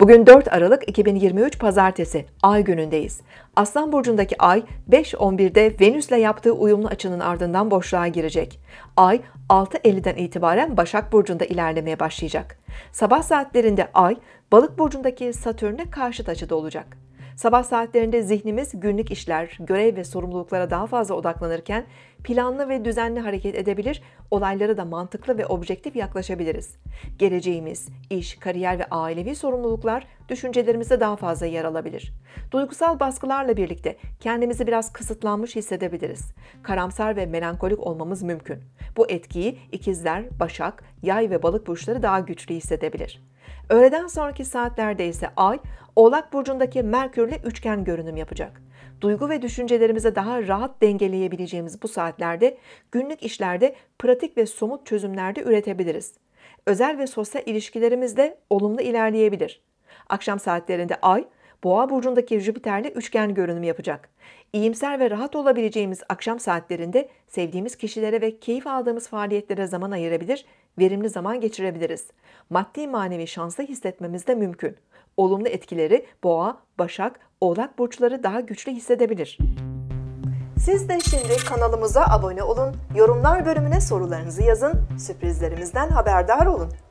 Bugün 4 Aralık 2023 Pazartesi, Ay günündeyiz. Aslan Burcu'ndaki Ay, 5.11'de Venüs'le yaptığı uyumlu açının ardından boşluğa girecek. Ay, 6.50'den itibaren Başak Burcu'nda ilerlemeye başlayacak. Sabah saatlerinde Ay, Balık Burcu'ndaki Satürn'e karşıt açıda olacak. Sabah saatlerinde zihnimiz günlük işler, görev ve sorumluluklara daha fazla odaklanırken planlı ve düzenli hareket edebilir, olaylara da mantıklı ve objektif yaklaşabiliriz. Geleceğimiz, iş, kariyer ve ailevi sorumluluklar düşüncelerimizde daha fazla yer alabilir. Duygusal baskılarla birlikte kendimizi biraz kısıtlanmış hissedebiliriz. Karamsar ve melankolik olmamız mümkün. Bu etkiyi ikizler, başak, yay ve balık burçları daha güçlü hissedebilir. Öğleden sonraki saatlerde ise Ay, Oğlak Burcu'ndaki Merkür'le üçgen görünüm yapacak. Duygu ve düşüncelerimizi daha rahat dengeleyebileceğimiz bu saatlerde günlük işlerde pratik ve somut çözümlerde üretebiliriz. Özel ve sosyal ilişkilerimiz de olumlu ilerleyebilir. Akşam saatlerinde Ay, Boğa burcundaki Jüpiter'le üçgen görünüm yapacak. İyimser ve rahat olabileceğimiz akşam saatlerinde sevdiğimiz kişilere ve keyif aldığımız faaliyetlere zaman ayırabilir, verimli zaman geçirebiliriz. Maddi manevi şanslı hissetmemiz de mümkün. Olumlu etkileri Boğa, Başak, Oğlak burçları daha güçlü hissedebilir. Siz de şimdi kanalımıza abone olun, yorumlar bölümüne sorularınızı yazın, sürprizlerimizden haberdar olun.